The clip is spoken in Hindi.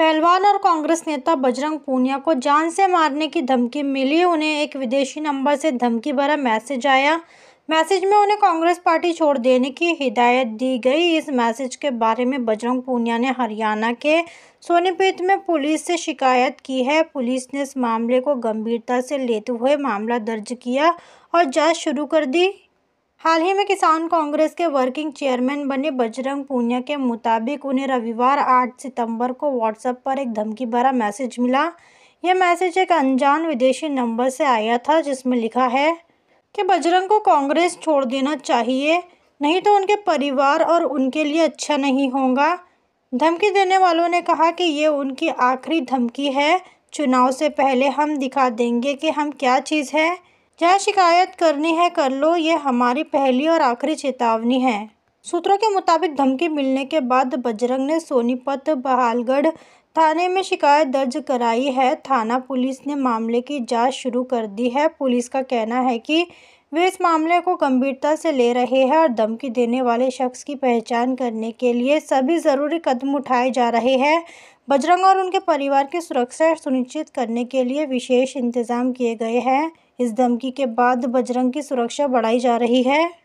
पहलवान और कांग्रेस नेता बजरंग पूनिया को जान से मारने की धमकी मिली उन्हें एक विदेशी नंबर से धमकी भरा मैसेज आया मैसेज में उन्हें कांग्रेस पार्टी छोड़ देने की हिदायत दी गई इस मैसेज के बारे में बजरंग पूनिया ने हरियाणा के सोनीपत में पुलिस से शिकायत की है पुलिस ने इस मामले को गंभीरता से लेते हुए मामला दर्ज किया और जांच शुरू कर दी हाल ही में किसान कांग्रेस के वर्किंग चेयरमैन बने बजरंग पूनिया के मुताबिक उन्हें रविवार 8 सितंबर को व्हाट्सएप पर एक धमकी भरा मैसेज मिला यह मैसेज एक अनजान विदेशी नंबर से आया था जिसमें लिखा है कि बजरंग को कांग्रेस छोड़ देना चाहिए नहीं तो उनके परिवार और उनके लिए अच्छा नहीं होगा धमकी देने वालों ने कहा कि ये उनकी आखिरी धमकी है चुनाव से पहले हम दिखा देंगे कि हम क्या चीज़ है जहाँ शिकायत करनी है कर लो ये हमारी पहली और आखिरी चेतावनी है सूत्रों के मुताबिक धमकी मिलने के बाद बजरंग ने सोनीपत बहालगढ़ थाने में शिकायत दर्ज कराई है थाना पुलिस ने मामले की जांच शुरू कर दी है पुलिस का कहना है कि वे इस मामले को गंभीरता से ले रहे हैं और धमकी देने वाले शख्स की पहचान करने के लिए सभी ज़रूरी कदम उठाए जा रहे हैं बजरंग और उनके परिवार की सुरक्षा सुनिश्चित करने के लिए विशेष इंतजाम किए गए हैं इस धमकी के बाद बजरंग की सुरक्षा बढ़ाई जा रही है